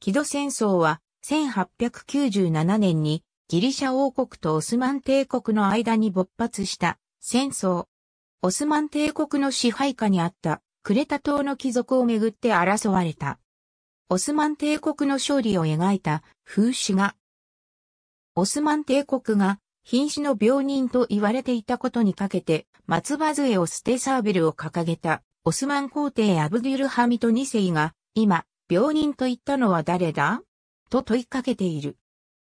木戸戦争は1897年にギリシャ王国とオスマン帝国の間に勃発した戦争。オスマン帝国の支配下にあったクレタ島の貴族をめぐって争われた。オスマン帝国の勝利を描いた風刺画。オスマン帝国が瀕死の病人と言われていたことにかけて松葉杖を捨てサーベルを掲げたオスマン皇帝アブデュルハミト2世が今病人と言ったのは誰だと問いかけている。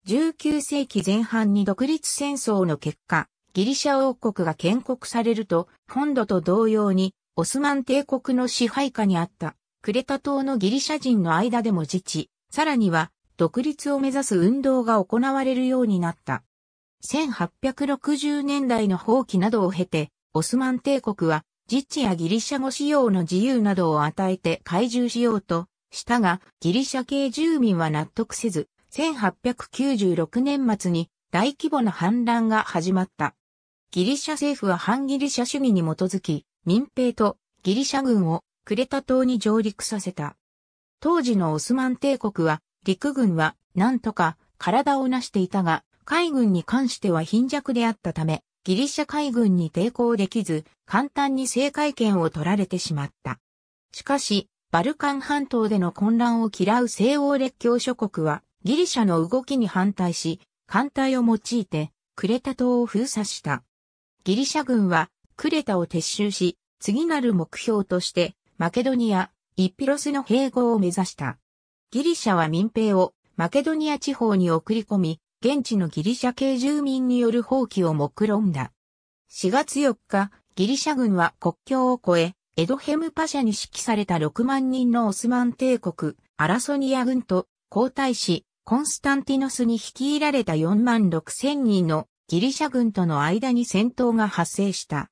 19世紀前半に独立戦争の結果、ギリシャ王国が建国されると、本土と同様に、オスマン帝国の支配下にあった、クレタ島のギリシャ人の間でも自治、さらには、独立を目指す運動が行われるようになった。1860年代の放棄などを経て、オスマン帝国は、自治やギリシャ語使用の自由などを与えて懐柔しようと、したが、ギリシャ系住民は納得せず、1896年末に大規模な反乱が始まった。ギリシャ政府は反ギリシャ主義に基づき、民兵とギリシャ軍をクレタ島に上陸させた。当時のオスマン帝国は、陸軍はなんとか体を成していたが、海軍に関しては貧弱であったため、ギリシャ海軍に抵抗できず、簡単に政界権を取られてしまった。しかし、バルカン半島での混乱を嫌う西欧列強諸国は、ギリシャの動きに反対し、艦隊を用いて、クレタ島を封鎖した。ギリシャ軍は、クレタを撤収し、次なる目標として、マケドニア、イピロスの併合を目指した。ギリシャは民兵をマケドニア地方に送り込み、現地のギリシャ系住民による放棄を目論んだ。4月4日、ギリシャ軍は国境を越え、エドヘムパシャに指揮された6万人のオスマン帝国、アラソニア軍と、皇太子、コンスタンティノスに率いられた4万6千人のギリシャ軍との間に戦闘が発生した。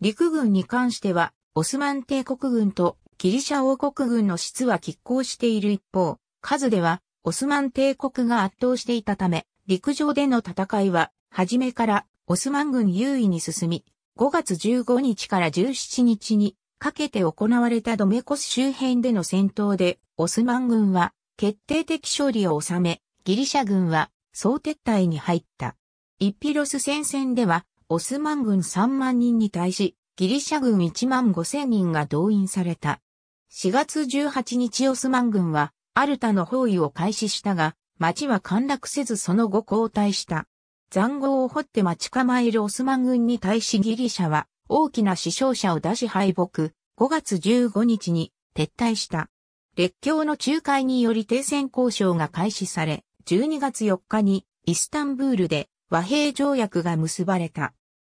陸軍に関しては、オスマン帝国軍とギリシャ王国軍の質は拮抗している一方、数ではオスマン帝国が圧倒していたため、陸上での戦いは、初めからオスマン軍優位に進み、5月15日から17日にかけて行われたドメコス周辺での戦闘で、オスマン軍は決定的勝利を収め、ギリシャ軍は総撤退に入った。イピロス戦線では、オスマン軍3万人に対し、ギリシャ軍1万5千人が動員された。4月18日オスマン軍は、アルタの包囲を開始したが、町は陥落せずその後後退した。残壕を掘って待ち構えるオスマン軍に対しギリシャは大きな死傷者を出し敗北、5月15日に撤退した。列強の仲介により停戦交渉が開始され、12月4日にイスタンブールで和平条約が結ばれた。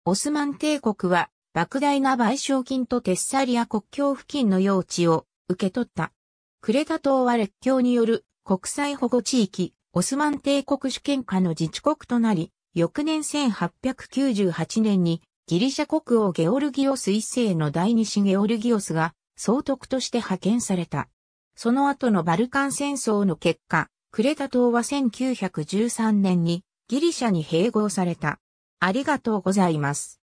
オスマン帝国は莫大な賠償金とテッサリア国境付近の用地を受け取った。クレタ島は列強による国際保護地域、オスマン帝国主権下の自治国となり、翌年1898年にギリシャ国王ゲオルギオス一世の第二子ゲオルギオスが総督として派遣された。その後のバルカン戦争の結果、クレタ島は1913年にギリシャに併合された。ありがとうございます。